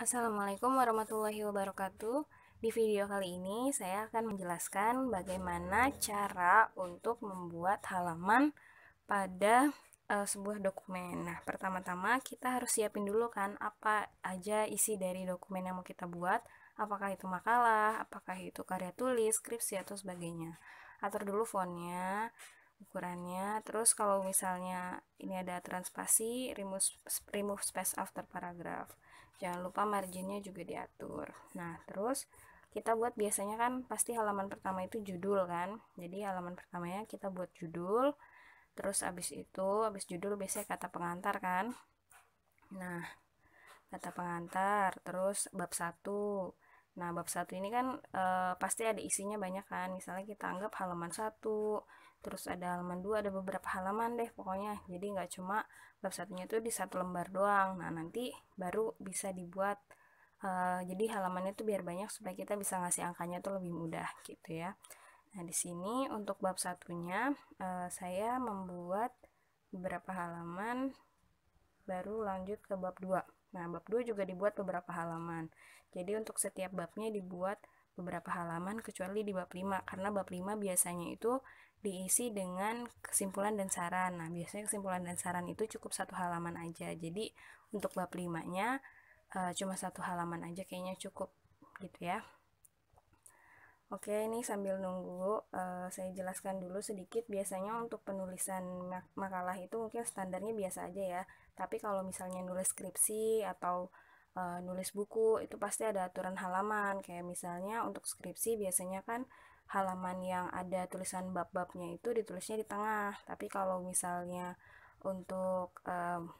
Assalamualaikum warahmatullahi wabarakatuh. Di video kali ini saya akan menjelaskan bagaimana cara untuk membuat halaman pada uh, sebuah dokumen. Nah, pertama-tama kita harus siapin dulu kan apa aja isi dari dokumen yang mau kita buat, apakah itu makalah, apakah itu karya tulis, skripsi atau sebagainya. Atur dulu fontnya, ukurannya. Terus kalau misalnya ini ada transpasi, remove remove space after paragraph jangan lupa marginnya juga diatur nah terus kita buat biasanya kan pasti halaman pertama itu judul kan jadi halaman pertamanya kita buat judul terus abis itu abis judul biasanya kata pengantar kan nah kata pengantar terus bab 1 Nah, bab satu ini kan e, pasti ada isinya banyak kan. Misalnya kita anggap halaman satu, terus ada halaman dua, ada beberapa halaman deh pokoknya. Jadi nggak cuma bab satunya itu di satu lembar doang. Nah, nanti baru bisa dibuat e, jadi halamannya itu biar banyak supaya kita bisa ngasih angkanya tuh lebih mudah gitu ya. Nah, di sini untuk bab satunya e, saya membuat beberapa halaman baru lanjut ke bab 2. Nah, bab 2 juga dibuat beberapa halaman. Jadi untuk setiap babnya dibuat beberapa halaman kecuali di bab 5 karena bab 5 biasanya itu diisi dengan kesimpulan dan saran. Nah, biasanya kesimpulan dan saran itu cukup satu halaman aja. Jadi untuk bab 5-nya uh, eh, cuma satu halaman aja kayaknya cukup gitu ya. Oke, ini sambil nunggu uh, saya jelaskan dulu sedikit. Biasanya untuk penulisan mak makalah itu mungkin standarnya biasa aja ya. Tapi kalau misalnya nulis skripsi atau uh, nulis buku itu pasti ada aturan halaman. Kayak misalnya untuk skripsi biasanya kan halaman yang ada tulisan bab-babnya itu ditulisnya di tengah. Tapi kalau misalnya untuk um,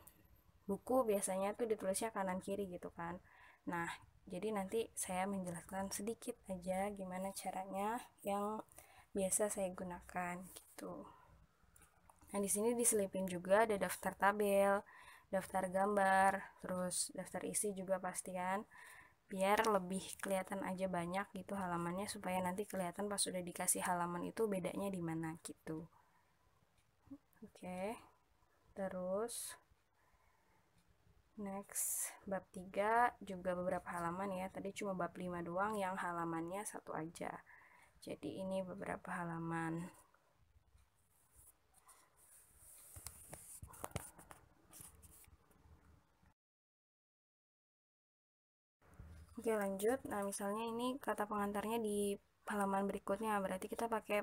buku biasanya itu ditulisnya kanan kiri gitu kan. Nah, jadi nanti saya menjelaskan sedikit aja gimana caranya yang biasa saya gunakan gitu. Nah, di sini diselipin juga ada daftar tabel, daftar gambar, terus daftar isi juga pastian biar lebih kelihatan aja banyak gitu halamannya supaya nanti kelihatan pas sudah dikasih halaman itu bedanya di mana gitu. Oke. Okay. Terus next bab 3 juga beberapa halaman ya tadi cuma bab 5 doang yang halamannya satu aja jadi ini beberapa halaman Oke lanjut, nah misalnya ini kata pengantarnya di halaman berikutnya, berarti kita pakai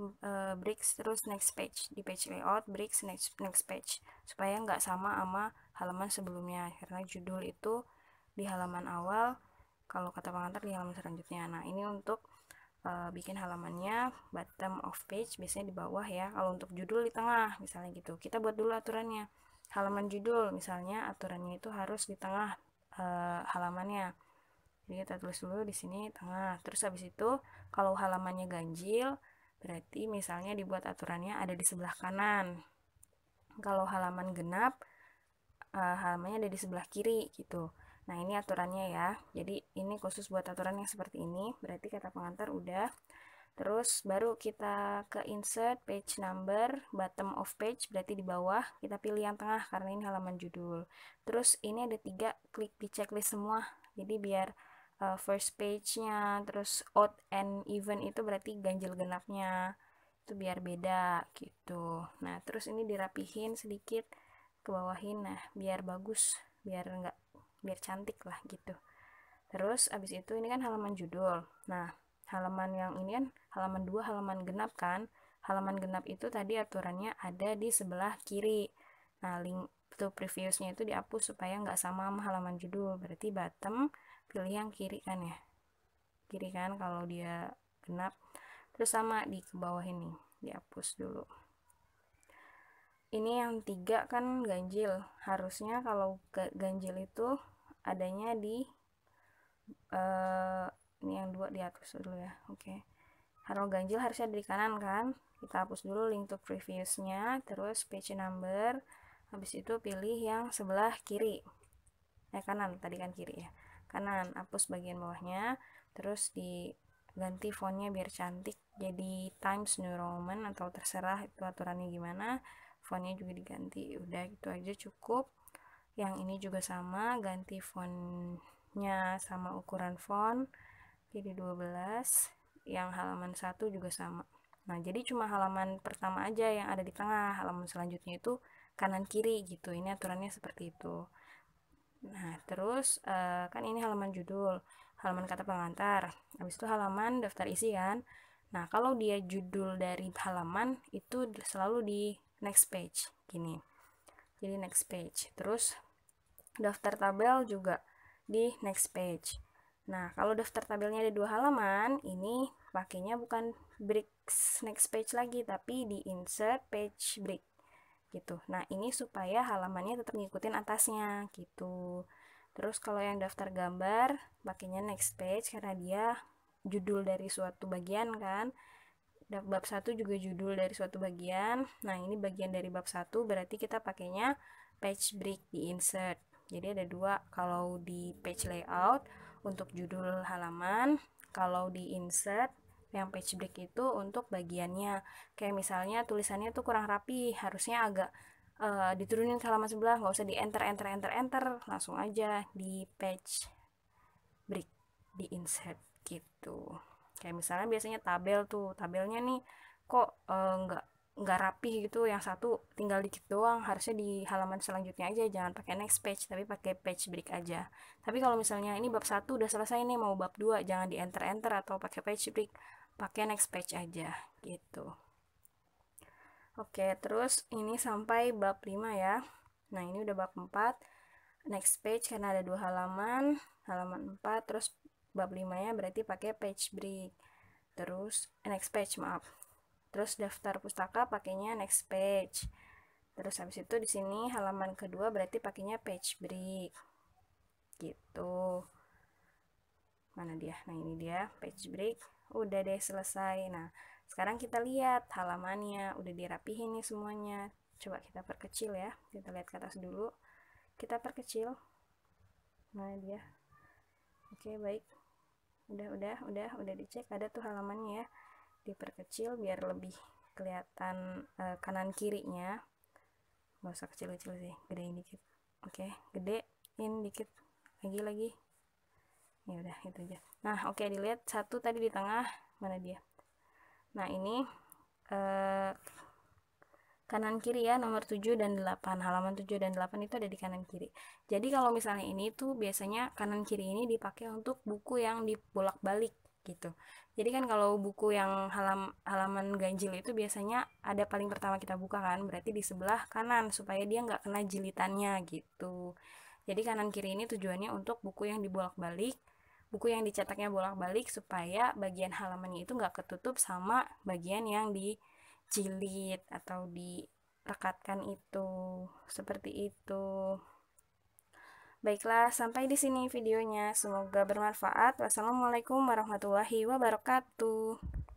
uh, eh, bricks terus next page di page layout bricks next next page supaya nggak sama sama halaman sebelumnya karena judul itu di halaman awal kalau kata pengantar di halaman selanjutnya nah ini untuk uh, bikin halamannya bottom of page biasanya di bawah ya kalau untuk judul di tengah misalnya gitu kita buat dulu aturannya halaman judul misalnya aturannya itu harus di tengah uh, halamannya jadi kita tulis dulu di sini tengah terus habis itu kalau halamannya ganjil Berarti misalnya dibuat aturannya ada di sebelah kanan. Kalau halaman genap, uh, halamannya ada di sebelah kiri gitu. Nah ini aturannya ya. Jadi ini khusus buat aturan yang seperti ini. Berarti kata pengantar udah. Terus baru kita ke insert page number, bottom of page berarti di bawah. Kita pilih yang tengah karena ini halaman judul. Terus ini ada tiga, klik di checklist semua. Jadi biar uh, first page-nya, terus odd and even itu berarti ganjil genapnya. Itu biar beda gitu. Nah, terus ini dirapihin sedikit ke bawahin nah biar bagus, biar enggak biar cantik lah gitu. Terus abis itu ini kan halaman judul. Nah, halaman yang ini kan halaman dua halaman genap kan. Halaman genap itu tadi aturannya ada di sebelah kiri. Nah, link tuh gitu, previousnya itu dihapus supaya nggak sama sama halaman judul berarti bottom pilih yang kiri kan ya kiri kan kalau dia genap terus sama di ke bawah ini dihapus dulu ini yang tiga kan ganjil harusnya kalau ganjil itu adanya di uh, ini yang dua dihapus dulu ya oke okay. kalau ganjil harusnya di kanan kan kita hapus dulu link to previousnya terus page number habis itu pilih yang sebelah kiri eh kanan tadi kan kiri ya kanan hapus bagian bawahnya terus diganti fontnya biar cantik jadi Times New Roman atau terserah itu aturannya gimana fontnya juga diganti udah gitu aja cukup yang ini juga sama ganti fontnya sama ukuran font jadi 12 yang halaman satu juga sama nah jadi cuma halaman pertama aja yang ada di tengah halaman selanjutnya itu kanan kiri gitu ini aturannya seperti itu nah terus uh, kan ini halaman judul halaman kata pengantar habis itu halaman daftar isi kan nah kalau dia judul dari halaman itu selalu di next page gini jadi next page terus daftar tabel juga di next page Nah, kalau daftar tabelnya ada dua halaman, ini pakainya bukan bricks next page lagi, tapi di insert page break gitu. Nah, ini supaya halamannya tetap ngikutin atasnya gitu. Terus kalau yang daftar gambar, pakainya next page karena dia judul dari suatu bagian kan. Bab 1 juga judul dari suatu bagian. Nah, ini bagian dari bab 1 berarti kita pakainya page break di insert. Jadi ada dua, kalau di page layout untuk judul halaman, kalau di insert yang page break itu untuk bagiannya kayak misalnya tulisannya tuh kurang rapi harusnya agak uh, diturunin ke halaman sebelah nggak usah di enter enter enter enter langsung aja di page break di insert gitu kayak misalnya biasanya tabel tuh tabelnya nih kok eh, nggak uh, nggak rapi gitu yang satu tinggal dikit doang harusnya di halaman selanjutnya aja jangan pakai next page tapi pakai page break aja tapi kalau misalnya ini bab satu udah selesai nih mau bab 2 jangan di enter enter atau pakai page break pakai next page aja gitu oke terus ini sampai bab 5 ya nah ini udah bab 4 next page karena ada dua halaman halaman 4 terus bab 5 ya berarti pakai page break terus eh, next page maaf terus daftar pustaka pakainya next page terus habis itu di sini halaman kedua berarti pakainya page break gitu mana dia nah ini dia page break udah deh selesai nah sekarang kita lihat halamannya udah dirapihin nih semuanya coba kita perkecil ya kita lihat ke atas dulu kita perkecil nah dia oke baik udah udah udah udah dicek ada tuh halamannya ya diperkecil biar lebih kelihatan e, kanan kirinya nggak usah kecil-kecil sih gedein dikit oke gedein dikit lagi lagi ya udah itu aja nah oke okay, dilihat satu tadi di tengah mana dia nah ini eh, kanan kiri ya nomor 7 dan 8 halaman 7 dan 8 itu ada di kanan kiri jadi kalau misalnya ini tuh biasanya kanan kiri ini dipakai untuk buku yang dibolak balik gitu jadi kan kalau buku yang halam halaman ganjil itu biasanya ada paling pertama kita buka kan berarti di sebelah kanan supaya dia nggak kena jilitannya gitu jadi kanan kiri ini tujuannya untuk buku yang dibolak balik buku yang dicetaknya bolak-balik supaya bagian halamannya itu nggak ketutup sama bagian yang dijilid atau direkatkan itu seperti itu baiklah sampai di sini videonya semoga bermanfaat wassalamualaikum warahmatullahi wabarakatuh